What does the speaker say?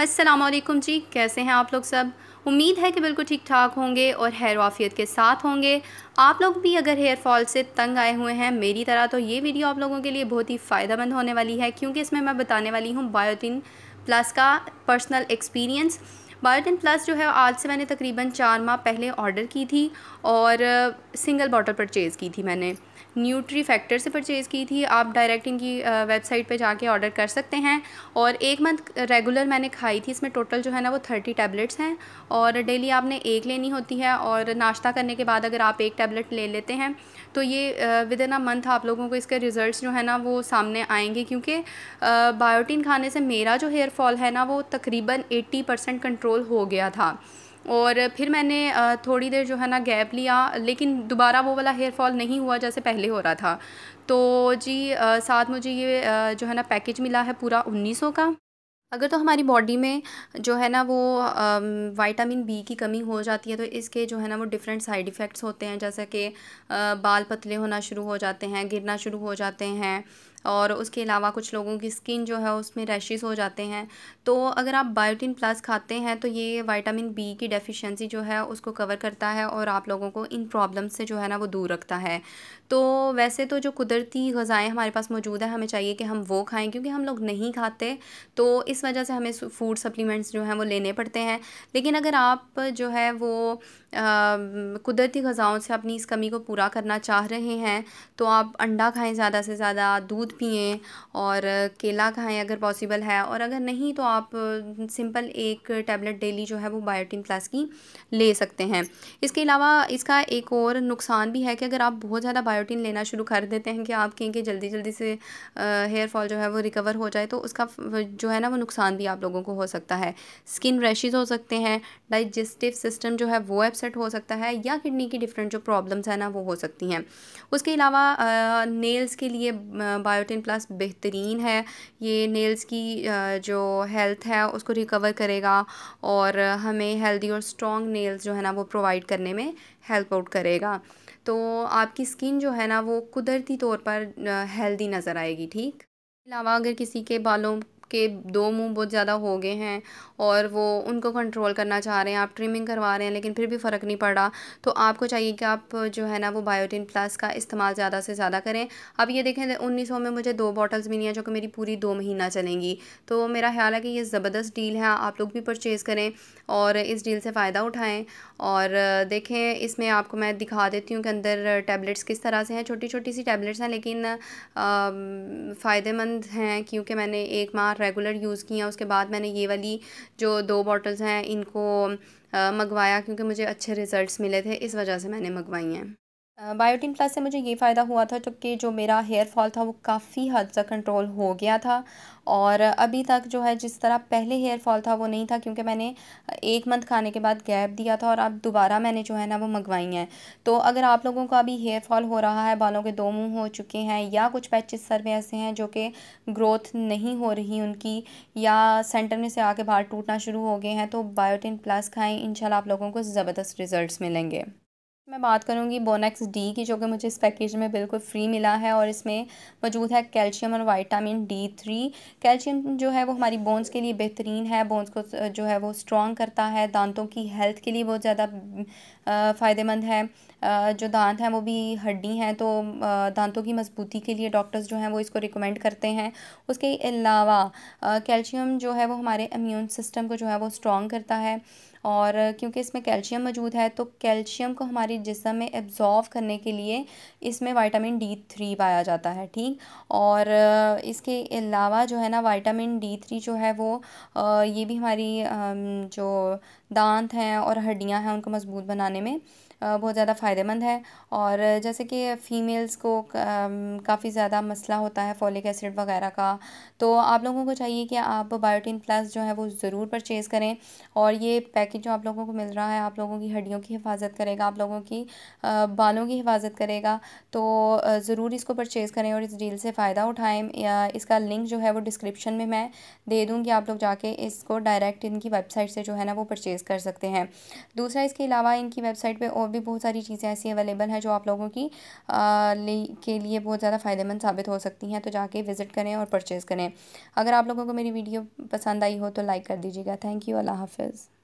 असलकम जी कैसे हैं आप लोग सब उम्मीद है कि बिल्कुल ठीक ठाक होंगे और हेयर वाफियत के साथ होंगे आप लोग भी अगर हेयर फॉल से तंग आए हुए हैं मेरी तरह तो ये वीडियो आप लोगों के लिए बहुत ही फ़ायदेमंद होने वाली है क्योंकि इसमें मैं बताने वाली हूँ बायोटिन प्लस का पर्सनल एक्सपीरियंस बायोटिन प्लस जो है आज से मैंने तकरीबन चार माह पहले ऑर्डर की थी और सिंगल बॉटल परचेज़ की थी मैंने न्यूट्री फैक्टर से परचेज़ की थी आप डायरेक्ट इनकी वेबसाइट पे जाके ऑर्डर कर सकते हैं और एक मंथ रेगुलर मैंने खाई थी इसमें टोटल जो है ना वो थर्टी टैबलेट्स हैं और डेली आपने एक लेनी होती है और नाश्ता करने के बाद अगर आप एक टैबलेट ले लेते हैं तो ये विद इन अ मंथ आप लोगों को इसके रिज़ल्ट जो है ना वो सामने आएंगे क्योंकि बायोटिन खाने से मेरा जो हेयर फॉल है ना वो तकरीबन एट्टी परसेंट कंट्रोल हो गया था और फिर मैंने थोड़ी देर जो है ना गैप लिया लेकिन दोबारा वो वाला हेयर फॉल नहीं हुआ जैसे पहले हो रहा था तो जी साथ मुझे ये जो है ना पैकेज मिला है पूरा उन्नीस का अगर तो हमारी बॉडी में जो है ना वो वाइटामिन बी की कमी हो जाती है तो इसके जो है ना वो डिफरेंट साइड इफ़ेक्ट्स होते हैं जैसे कि बाल पतले होना शुरू हो जाते हैं गिरना शुरू हो जाते हैं और उसके अलावा कुछ लोगों की स्किन जो है उसमें रैशेज़ हो जाते हैं तो अगर आप बायोटिन प्लस खाते हैं तो ये वाइटामिन बी की डेफिशिएंसी जो है उसको कवर करता है और आप लोगों को इन प्रॉब्लम से जो है ना वो दूर रखता है तो वैसे तो जो कुदरती गज़ाएँ हमारे पास मौजूद है हमें चाहिए कि हम वो खाएँ क्योंकि हम लोग नहीं खाते तो इस वजह से हमें फूड सप्लीमेंट्स जो हैं वो लेने पड़ते हैं लेकिन अगर आप जो है वो कुदरती गज़ाओं से अपनी इस कमी को पूरा करना चाह रहे हैं तो आप अंडा खाएँ ज़्यादा से ज़्यादा दूध दूध पिएँ और केला खाएँ अगर पॉसिबल है और अगर नहीं तो आप सिंपल एक टैबलेट डेली जो है वो बायोटिन प्लस की ले सकते हैं इसके अलावा इसका एक और नुकसान भी है कि अगर आप बहुत ज़्यादा बायोटिन लेना शुरू कर देते हैं कि आप कहें कि जल्दी जल्दी से हेयर फॉल जो है वो रिकवर हो जाए तो उसका जो है ना वो नुकसान भी आप लोगों को हो सकता है स्किन रैशेज़ हो सकते हैं डाइजेस्टिव सिस्टम जो है वो अपसेट हो सकता है या किडनी की डिफरेंट जो प्रॉब्लम्स हैं ना वो हो सकती हैं उसके अलावा नेल्स के लिए बायो बायोटिन प्लस बेहतरीन है ये नेल्स की जो हेल्थ है उसको रिकवर करेगा और हमें हेल्दी और स्ट्रॉन्ग नेल्स जो है ना वो प्रोवाइड करने में हेल्प आउट करेगा तो आपकी स्किन जो है ना वो कुदरती तौर पर हेल्दी नज़र आएगी ठीक अलावा अगर किसी के बालों के दो मुंह बहुत ज़्यादा हो गए हैं और वो उनको कंट्रोल करना चाह रहे हैं आप ट्रिमिंग करवा रहे हैं लेकिन फिर भी फ़र्क नहीं पड़ रहा तो आपको चाहिए कि आप जो है ना वो बायोटिन प्लस का इस्तेमाल ज़्यादा से ज़्यादा करें अब ये देखें उन्नीस में मुझे दो बॉटल्स मिली हैं जो कि मेरी पूरी दो महीना चलेंगी तो मेरा ख्याल है कि ये ज़बरदस्त डील है आप लोग भी परचेज़ करें और इस डील से फ़ायदा उठाएँ और देखें इसमें आपको मैं दिखा देती हूँ कि अंदर टैबलेट्स किस तरह से हैं छोटी छोटी सी टैबलेट्स हैं लेकिन फ़ायदेमंद हैं क्योंकि मैंने एक माह रेगुलर यूज़ किया उसके बाद मैंने ये वाली जो दो बॉटल्स हैं इनको मंगवाया क्योंकि मुझे अच्छे रिज़ल्ट्स मिले थे इस वजह से मैंने मंगवाई हैं बायोटिन प्लस से मुझे ये फ़ायदा हुआ था तो कि जो मेरा हेयर फॉल था वो काफ़ी हद तक कंट्रोल हो गया था और अभी तक जो है जिस तरह पहले हेयर फॉल था वो नहीं था क्योंकि मैंने एक मंथ खाने के बाद गैप दिया था और अब दोबारा मैंने जो है ना वो मंगवाई हैं तो अगर आप लोगों का अभी हेयर फॉल हो रहा है बालों के दो मुँह हो चुके हैं या कुछ पैचेस सर में ऐसे हैं जो कि ग्रोथ नहीं हो रही उनकी या सेंटर में से आके बाहर टूटना शुरू हो गए हैं तो बायोटिन प्लस खाएँ इन आप लोगों को ज़बरदस्त रिज़ल्ट मिलेंगे मैं बात करूंगी बोनेक्स डी की जो कि मुझे इस पैकेज में बिल्कुल फ्री मिला है और इसमें मौजूद है कैल्शियम और विटामिन डी थ्री कैल्शियम जो है वो हमारी बोन्स के लिए बेहतरीन है बोन्स को जो है वो स्ट्रॉन्ग करता है दांतों की हेल्थ के लिए बहुत ज़्यादा फ़ायदेमंद है जो दांत हैं वो भी हड्डी हैं तो दांतों की मजबूती के लिए डॉक्टर्स जो हैं वो इसको रिकमेंड करते हैं उसके अलावा कैल्शियम जो है वो हमारे इम्यून सिस्टम को जो है वो स्ट्रॉन्ग करता है और क्योंकि इसमें कैल्शियम मौजूद है तो कैल्शियम को हमारी जिसम में एब्ज़ॉर्व करने के लिए इसमें वाइटामिन डी थ्री पाया जाता है ठीक और इसके अलावा जो है ना वाइटामिन डी थ्री जो है वो ये भी हमारी जो दांत हैं और हड्डियां हैं उनको मज़बूत बनाने में बहुत ज़्यादा फ़ायदेमंद है और जैसे कि फ़ीमेल्स को काफ़ी ज़्यादा मसला होता है फॉलिक एसिड वगैरह का तो आप लोगों को चाहिए कि आप बायोटिन प्लस जो है वो ज़रूर परचेज़ करें और ये पैक पैकेज जो आप लोगों को मिल रहा है आप लोगों की हड्डियों की हिफाज़त करेगा आप लोगों की बालों की हिफाज़त करेगा तो ज़रूर इसको परचेज़ करें और इस डील से फ़ायदा उठाएँ इसका लिंक जो है वो डिस्क्रिप्शन में मैं दे दूँगी आप लोग जाके इसको डायरेक्ट इनकी वेबसाइट से जो है ना वो परचेज़ कर सकते हैं दूसरा इसके अलावा इनकी वेबसाइट पर और भी बहुत सारी चीज़ें ऐसी अवेलेबल हैं जो आप लोगों की के लिए बहुत ज़्यादा फ़ायदेमंद साबित हो सकती हैं तो जाके विज़िट करें और परचेज़ करें अगर आप लोगों को मेरी वीडियो पसंद आई हो तो लाइक कर दीजिएगा थैंक यू अल्लाह हाफिज़